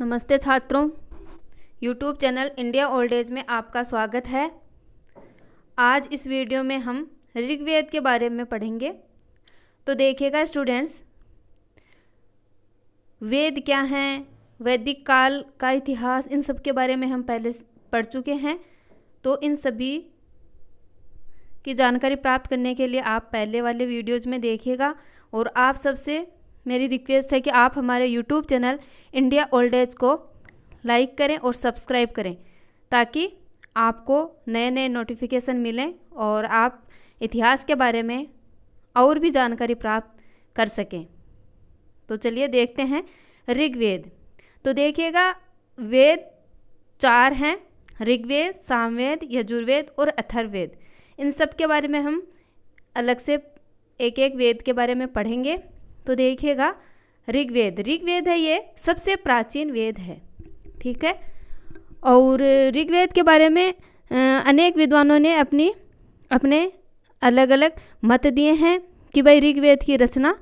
नमस्ते छात्रों YouTube channel India old age में आपका स्वागत है आज इस वीडियो में हम ऋग्वेद के बारे में पढ़ेंगे तो देखिएगा स्टूडेंट्स वेद क्या हैं वैदिक काल का इतिहास इन सब के बारे में हम पहले पढ़ चुके हैं तो इन सभी की जानकारी प्राप्त करने के लिए आप पहले वाले वीडियोज़ में देखिएगा और आप सबसे मेरी रिक्वेस्ट है कि आप हमारे YouTube channel India old age को लाइक करें और सब्सक्राइब करें ताकि आपको नए नए नोटिफिकेशन मिलें और आप इतिहास के बारे में और भी जानकारी प्राप्त कर सकें तो चलिए देखते हैं ऋग्वेद तो देखिएगा वेद चार हैं ऋग्वेद सामवेद यजुर्वेद और अथर्वेद इन सब के बारे में हम अलग से एक एक वेद के बारे में पढ़ेंगे तो देखिएगा ऋग्वेद ऋग्वेद है ये सबसे प्राचीन वेद है ठीक है और ऋग्वेद के बारे में अनेक विद्वानों ने अपनी अपने अलग अलग मत दिए हैं कि भाई ऋग्वेद की रचना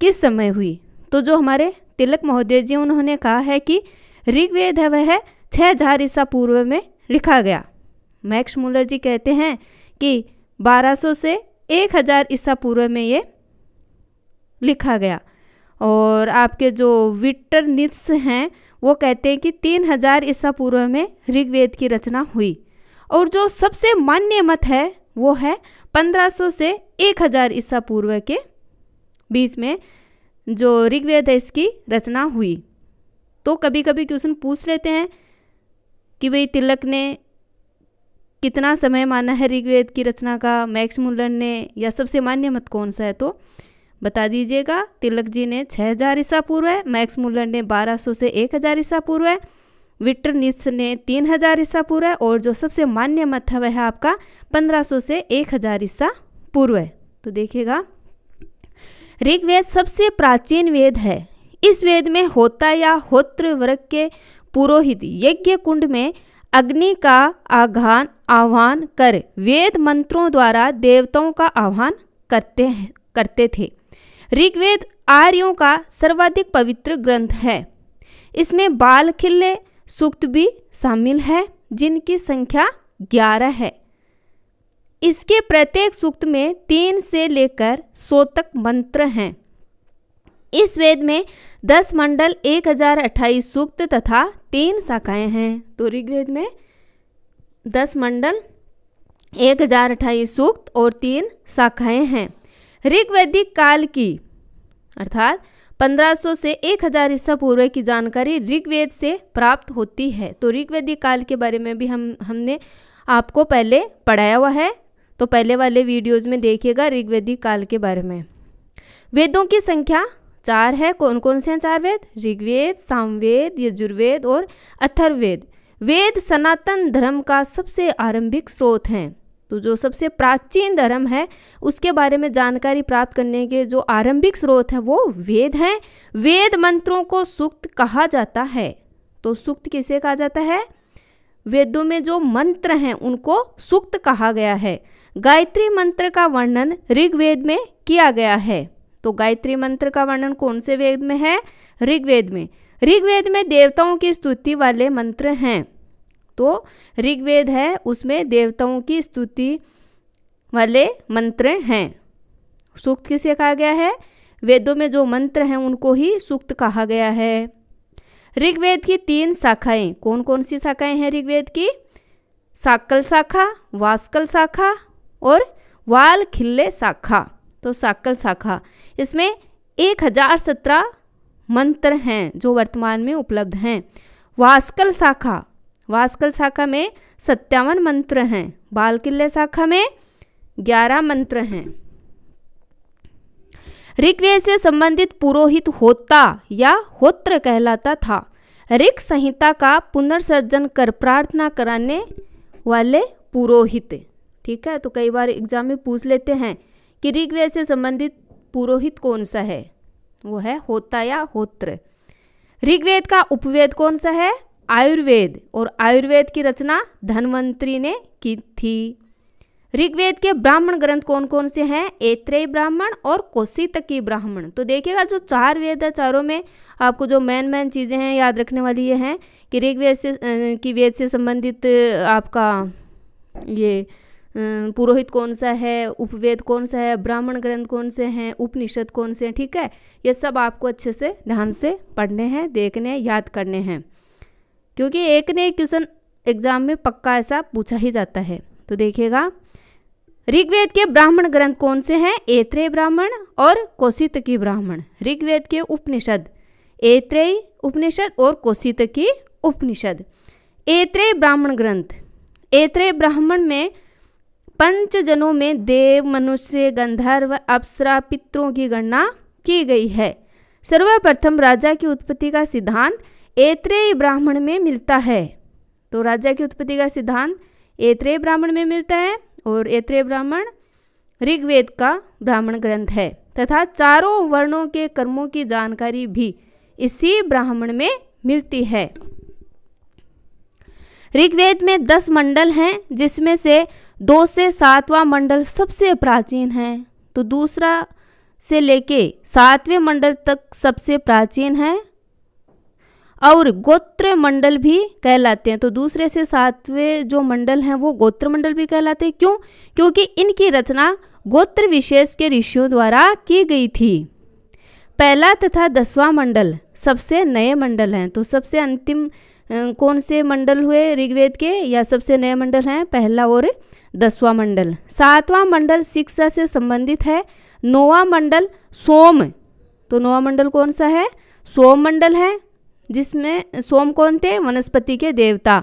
किस समय हुई तो जो हमारे तिलक महोदय जी उन्होंने कहा है कि ऋग्वेद है वह छः हजार ईसा पूर्व में लिखा गया मैक्स मूलर जी कहते हैं कि 1200 से 1000 ईसा पूर्व में ये लिखा गया और आपके जो विटर नित्स हैं वो कहते हैं कि तीन हजार ईसा पूर्व में ऋग्वेद की रचना हुई और जो सबसे मान्य मत है वो है 1500 से 1000 ईसा पूर्व के बीच में जो ऋग्वेद है इसकी रचना हुई तो कभी कभी क्वेश्चन पूछ लेते हैं कि भाई तिलक ने कितना समय माना है ऋग्वेद की रचना का मैक्स मुलर ने या सबसे मान्य मत कौन सा है तो बता दीजिएगा तिलक जी ने 6000 हज़ार ईसा पूर्व है मैक्स मुलर ने 1200 से 1000 हज़ार ईसा पूर्व है विक्टर नित्स ने 3000 हज़ार ईसा पूर्व है और जो सबसे मान्य मत है वह आपका 1500 से 1000 हज़ार ईसा पूर्व है तो देखिएगा ऋग्वेद सबसे प्राचीन वेद है इस वेद में होता या होत्र वर्ग के पुरोहित यज्ञ कुंड में अग्नि का आघान आह्वान कर वेद मंत्रों द्वारा देवताओं का आह्वान करते हैं करते थे ऋग्वेद आर्यों का सर्वाधिक पवित्र ग्रंथ है इसमें बाल खिल्ले सूक्त भी शामिल है जिनकी संख्या ग्यारह है इसके प्रत्येक सूक्त में तीन से लेकर सौ तक मंत्र हैं इस वेद में दस मंडल एक हजार अट्ठाईस सूक्त तथा तीन शाखाएं हैं तो ऋग्वेद में दस मंडल एक हजार अट्ठाईस सूक्त और तीन शाखाएं हैं ऋग्वैदिक काल की अर्थात 1500 से 1000 हजार ईसा पूर्व की जानकारी ऋग्वेद से प्राप्त होती है तो ऋग्वैदिक काल के बारे में भी हम हमने आपको पहले पढ़ाया हुआ है तो पहले वाले वीडियोस में देखिएगा ऋग्वैदिक काल के बारे में वेदों की संख्या चार है कौन कौन से हैं चार वेद ऋग्वेद सामवेद यजुर्वेद और अथर्वेद वेद सनातन धर्म का सबसे आरंभिक स्रोत हैं तो जो सबसे प्राचीन धर्म है उसके बारे में जानकारी प्राप्त करने के जो आरंभिक स्रोत हैं वो वेद हैं वेद मंत्रों को सूक्त कहा जाता है तो सूक्त किसे कहा जाता है वेदों में जो मंत्र हैं उनको सूक्त कहा गया है गायत्री मंत्र का वर्णन ऋग्वेद में किया गया है तो गायत्री मंत्र का वर्णन कौन से वेद में है ऋग्वेद में ऋग्वेद में देवताओं की स्तुति वाले मंत्र हैं तो ऋग्वेद है उसमें देवताओं की स्तुति वाले मंत्र हैं सूक्त किसे कहा गया है वेदों में जो मंत्र हैं उनको ही सूक्त कहा गया है ऋग्वेद की तीन शाखाएं कौन कौन सी शाखाएं हैं ऋग्वेद की साकल शाखा वास्कल शाखा और वाल खिल्ले शाखा तो साकल शाखा इसमें एक हजार सत्रह मंत्र हैं जो वर्तमान में उपलब्ध हैं वास्कल शाखा वास्कल शाखा में सत्तावन मंत्र हैं बाल किले शाखा में ग्यारह मंत्र हैं ऋग्वेद से संबंधित पुरोहित होता या होत्र कहलाता था ऋग संहिता का पुनर्सर्जन कर प्रार्थना कराने वाले पुरोहित ठीक है तो कई बार एग्जाम में पूछ लेते हैं कि ऋग्वेद से संबंधित पुरोहित कौन सा है वो है होता या होत्र ऋग्वेद का उपवेद कौन सा है आयुर्वेद और आयुर्वेद की रचना धनवंतरी ने की थी ऋग्वेद के ब्राह्मण ग्रंथ कौन कौन से हैं ऐत्रेय ब्राह्मण और की ब्राह्मण तो देखिएगा जो चार वेद है चारों में आपको जो मेन मेन चीज़ें हैं याद रखने वाली ये हैं कि ऋग्वेद से की वेद से संबंधित आपका ये पुरोहित कौन सा है उपवेद कौन सा है ब्राह्मण ग्रंथ कौन से हैं उपनिषद कौन से हैं ठीक है ये सब आपको अच्छे से ध्यान से पढ़ने हैं देखने याद करने हैं क्योंकि एक ने एक क्वेश्चन एग्जाम में पक्का ऐसा पूछा ही जाता है तो देखिएगा ऋग्वेद के ब्राह्मण ग्रंथ कौन से हैं एत्रेय ब्राह्मण और कौशित की ब्राह्मण ऋग्वेद के उपनिषद एत्रेय उपनिषद और कौशित की उपनिषद एत्रेय ब्राह्मण ग्रंथ एत्रेय ब्राह्मण में पंच जनों में देव मनुष्य गंधर्व अप्सरा पितरों की गणना की गई है सर्वप्रथम राजा की उत्पत्ति का सिद्धांत ऐत्रेय ब्राह्मण में मिलता है तो राजा की उत्पत्ति का सिद्धांत ऐत्रेय ब्राह्मण में मिलता है और ऐत्रेय ब्राह्मण ऋग्वेद का ब्राह्मण ग्रंथ है तथा चारों वर्णों के कर्मों की जानकारी भी इसी ब्राह्मण में मिलती है ऋग्वेद में दस मंडल हैं जिसमें से दो से सातवां मंडल सबसे प्राचीन है तो दूसरा से लेके सातवें मंडल तक सबसे प्राचीन है और गोत्र मंडल भी कहलाते हैं तो दूसरे से सातवें जो मंडल हैं वो गोत्र मंडल भी कहलाते हैं क्यों क्योंकि इनकी रचना गोत्र विशेष के ऋषियों द्वारा की गई थी पहला तथा दसवां मंडल सबसे नए मंडल हैं तो सबसे अंतिम कौन से मंडल हुए ऋग्वेद के या सबसे नए मंडल हैं पहला और दसवां मंडल सातवां मंडल शिक्षा से संबंधित है नोवा मंडल सोम तो नोवा मंडल कौन सा है सोम मंडल है जिसमें सोम कौन थे वनस्पति के देवता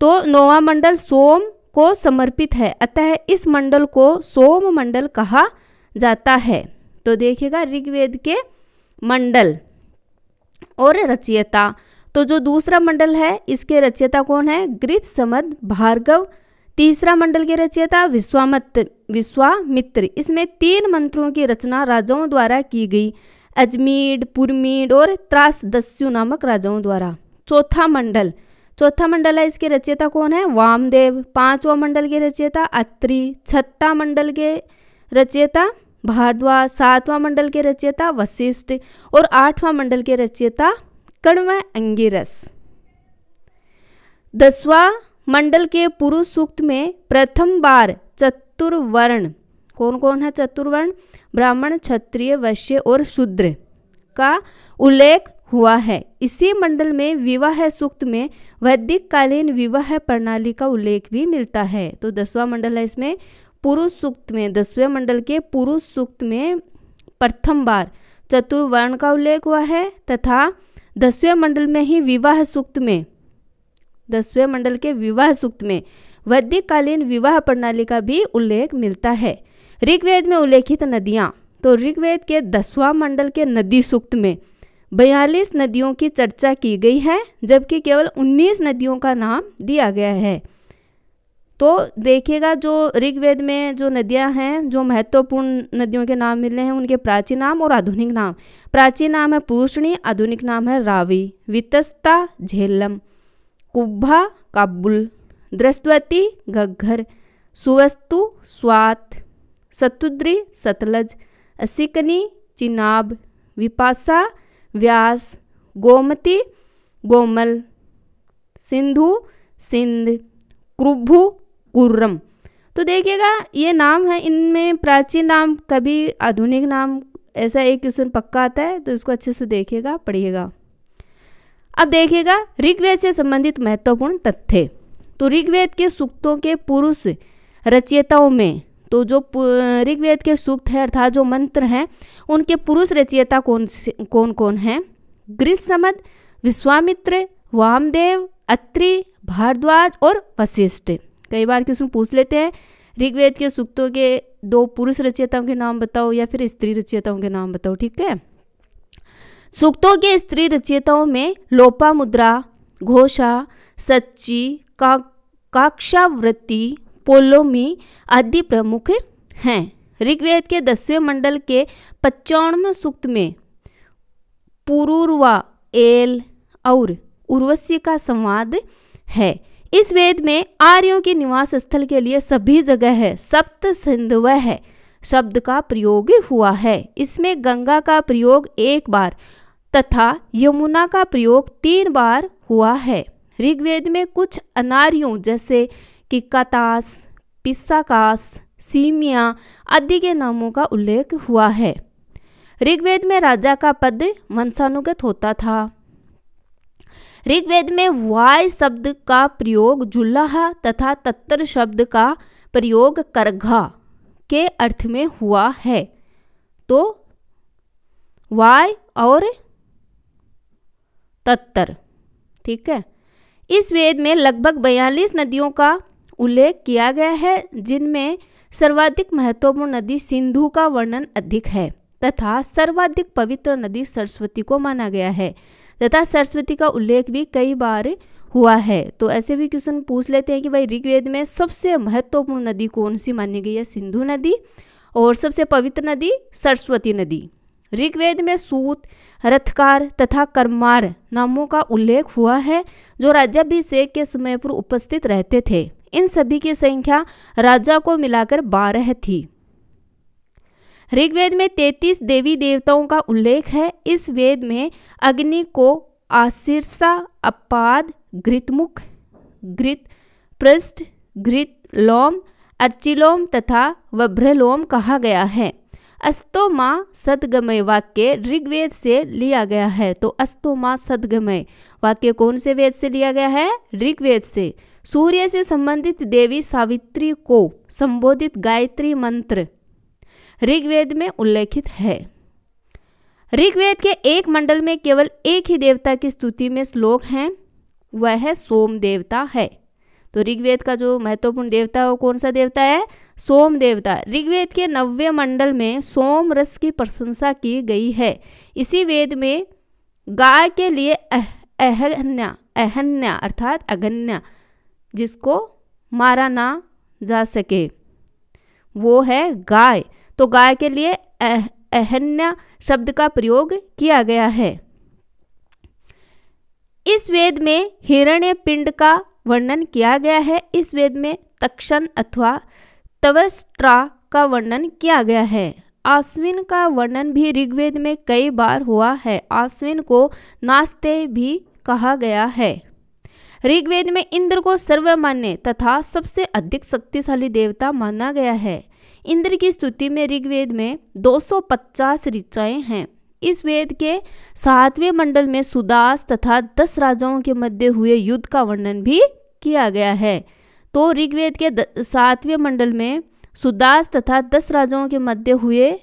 तो नोवा मंडल सोम को समर्पित है अतः इस मंडल को सोम मंडल कहा जाता है तो देखिएगा ऋग्वेद के मंडल और रचयिता तो जो दूसरा मंडल है इसके रचयिता कौन है ग्रीत समद भार्गव तीसरा मंडल के रचयिता विश्वामित्र विश्वामित्र इसमें तीन मंत्रों की रचना राजाओं द्वारा की गई अजमीड पुरमीड और त्रासदस्यु नामक राजाओं द्वारा चौथा मंडल चौथा मंडल है इसके रचयिता कौन है वामदेव पांचवा मंडल के रचयिता अत्रि छठा मंडल के रचयिता भारद्वाज सातवां मंडल के रचयिता वशिष्ठ और आठवां मंडल के रचयिता कण्व अंगिरस दसवां मंडल के पुरुष सूक्त में प्रथम बार चतुर्वर्ण कौन कौन है चतुर्वर्ण ब्राह्मण क्षत्रिय वैश्य और शूद्र का उल्लेख हुआ है इसी मंडल में विवाह सूक्त में वैदिक कालीन विवाह प्रणाली का उल्लेख भी मिलता है तो दसवां मंडल है इसमें पुरुष सूक्त में दसवें मंडल के पुरुष सूक्त में प्रथम बार चतुर्वर्ण का उल्लेख हुआ है तथा दसवें मंडल में ही विवाह सूक्त में दसवें मंडल के विवाह सूक्त में वैदिक कालीन विवाह प्रणाली का भी उल्लेख मिलता है ऋग्वेद में उल्लेखित नदियाँ तो ऋग्वेद के दसवां मंडल के नदी सूक्त में बयालीस नदियों की चर्चा की गई है जबकि केवल 19 नदियों का नाम दिया गया है तो देखिएगा जो ऋग्वेद में जो नदियां हैं जो महत्वपूर्ण नदियों के नाम मिले हैं उनके प्राचीन नाम और आधुनिक नाम प्राचीन नाम है पुरुषणी आधुनिक नाम है रावी वितस्ता झेलम कुभा काबुल दृस्वती घग्घर सुवस्तु स्वात सतुद्री सतलज असिकनी चिनाब विपासा व्यास गोमती गोमल सिंधु सिंध क्रुभु कुर्रम तो देखिएगा ये नाम है इनमें प्राचीन नाम कभी आधुनिक नाम ऐसा एक क्वेश्चन पक्का आता है तो इसको अच्छे से देखिएगा पढ़िएगा अब देखिएगा ऋग्वेद से संबंधित महत्वपूर्ण तथ्य तो ऋग्वेद के सूक्तों के पुरुष रचयिताओं में तो जो ऋग्वेद के सूक्त है अर्थात जो मंत्र हैं उनके पुरुष रचयिता कौन कौन कौन हैं समद विश्वामित्र वामदेव अत्रि भारद्वाज और वशिष्ठ कई बार क्वेश्चन पूछ लेते हैं ऋग्वेद के सूक्तों के दो पुरुष रचयिताओं के नाम बताओ या फिर स्त्री रचयिताओं के नाम बताओ ठीक है सूक्तों के स्त्री रचयिताओं में लोपा मुद्रा घोषा सच्ची का काक्षावृत्ति पोलोमी आदि प्रमुख हैं ऋग्वेद के दसवें मंडल के पच्चावनवें सूक्त में पुरुर्वा एल और उर्वशी का संवाद है इस वेद में आर्यों के निवास स्थल के लिए सभी जगह है सप्त सिंधव है शब्द का प्रयोग हुआ है इसमें गंगा का प्रयोग एक बार तथा यमुना का प्रयोग तीन बार हुआ है ऋग्वेद में कुछ अनार्यों जैसे किक्कातास पिस्साकास सीमिया आदि के नामों का उल्लेख हुआ है ऋग्वेद में राजा का पद वंशानुगत होता था ऋग्वेद में वाय शब्द का प्रयोग जुल्लाहा तथा तत्तर शब्द का प्रयोग करघा के अर्थ में हुआ है तो वाय और तत्तर ठीक है इस वेद में लगभग बयालीस नदियों का उल्लेख किया गया है जिनमें सर्वाधिक महत्वपूर्ण नदी सिंधु का वर्णन अधिक है तथा सर्वाधिक पवित्र नदी सरस्वती को माना गया है तथा सरस्वती का उल्लेख भी कई बार हुआ है तो ऐसे भी क्वेश्चन पूछ लेते हैं कि भाई ऋग्वेद में सबसे महत्वपूर्ण नदी कौन सी मानी गई है सिंधु नदी और सबसे पवित्र नदी सरस्वती नदी ऋग्वेद में सूत रथकार तथा कर्मार नामों का उल्लेख हुआ है जो राज्याभिषेक के समय पर उपस्थित रहते थे इन सभी की संख्या राजा को मिलाकर बारह थी ऋग्वेद में तैतीस देवी देवताओं का उल्लेख है इस वेद में अग्नि को आशीर्षा अपाद घृतमुख घृत पृष्ठ घृत लोम अर्चिलोम तथा वभ्रलोम कहा गया है अस्तोमा सदगमय वाक्य ऋग्वेद से लिया गया है तो अस्तोमा सदगमय वाक्य कौन से वेद से लिया गया है ऋग्वेद से सूर्य से संबंधित देवी सावित्री को संबोधित गायत्री मंत्र ऋग्वेद में उल्लेखित है ऋग्वेद के एक मंडल में केवल एक ही देवता की स्तुति में श्लोक हैं वह है सोम देवता है तो ऋग्वेद का जो महत्वपूर्ण देवता है वो कौन सा देवता है सोम देवता ऋग्वेद के नव्य मंडल में सोम रस की प्रशंसा की गई है इसी वेद में गाय के लिए अह, अहन्या अहन्या अर्थात अगन्या जिसको मारा ना जा सके वो है गाय तो गाय के लिए अह, अहन्या शब्द का प्रयोग किया गया है इस वेद में हिरण्य पिंड का वर्णन किया गया है इस वेद में तक्षण अथवा तवस्ट्रा का वर्णन किया गया है आश्विन का वर्णन भी ऋग्वेद में कई बार हुआ है आश्विन को नास्ते भी कहा गया है ऋग्वेद में इंद्र को सर्वमान्य तथा सबसे अधिक शक्तिशाली देवता माना गया है इंद्र की स्तुति में ऋग्वेद में 250 ऋचाएँ हैं इस वेद के सातवें मंडल में सुदास तथा दस राजाओं के मध्य हुए युद्ध का वर्णन भी किया गया है तो ऋग्वेद के सातवें मंडल में सुदास तथा दस राजाओं के मध्य हुए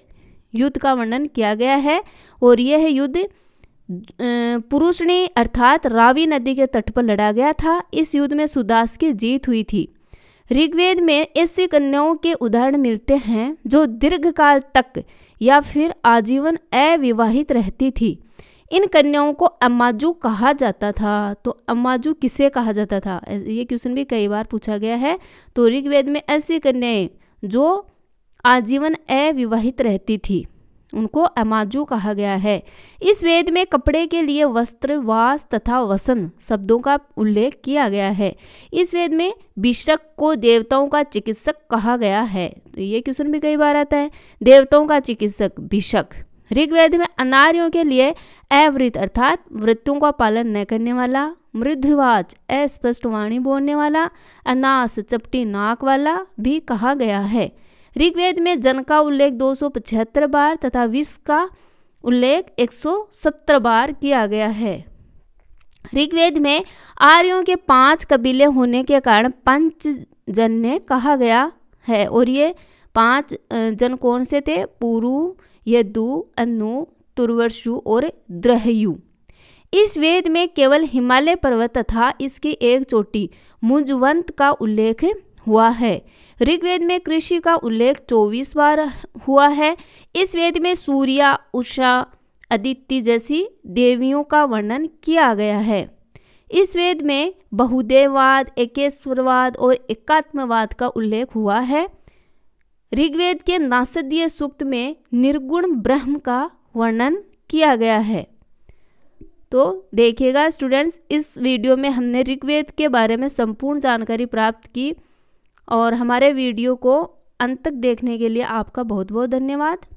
युद्ध का वर्णन किया गया है और यह युद्ध पुरुषणी अर्थात रावी नदी के तट पर लड़ा गया था इस युद्ध में सुदास की जीत हुई थी ऋग्वेद में ऐसी कन्याओं के उदाहरण मिलते हैं जो दीर्घकाल तक या फिर आजीवन अविवाहित रहती थी इन कन्याओं को अम्माजू कहा जाता था तो अम्माजू किसे कहा जाता था ये क्वेश्चन भी कई बार पूछा गया है तो ऋग्वेद में ऐसी कन्याएं जो आजीवन अविवाहित रहती थी उनको अमाजू कहा गया है इस वेद में कपड़े के लिए वस्त्र वास तथा वसन शब्दों का उल्लेख किया गया है इस वेद में बिशक को देवताओं का चिकित्सक कहा गया है तो ये क्वेश्चन भी कई बार आता है देवताओं का चिकित्सक बिशक ऋग्वेद में अनार्यों के लिए अवृत अर्थात वृत्तियों का पालन न करने वाला मृदवाच अस्पष्ट वाणी बोलने वाला अनास चपटी नाक वाला भी कहा गया है ऋग्वेद में जन का उल्लेख दो बार तथा विष का उल्लेख 170 बार किया गया है ऋग्वेद में आर्यों के पांच कबीले होने के कारण पंच जन्य कहा गया है और ये पांच जन कौन से थे पुरु यदु अनु तुर्वशु और द्रहयु इस वेद में केवल हिमालय पर्वत तथा इसकी एक चोटी मुंजवंत का उल्लेख हुआ है ऋग्वेद में कृषि का उल्लेख चौबीस बार हुआ है इस वेद में सूर्या उषा अदिति जैसी देवियों का वर्णन किया गया है इस वेद में बहुदेववाद एकेश्वरवाद और एकात्मवाद का उल्लेख हुआ है ऋग्वेद के नासदीय सूक्त में निर्गुण ब्रह्म का वर्णन किया गया है तो देखिएगा स्टूडेंट्स इस वीडियो में हमने ऋग्वेद के बारे में संपूर्ण जानकारी प्राप्त की और हमारे वीडियो को अंत तक देखने के लिए आपका बहुत बहुत धन्यवाद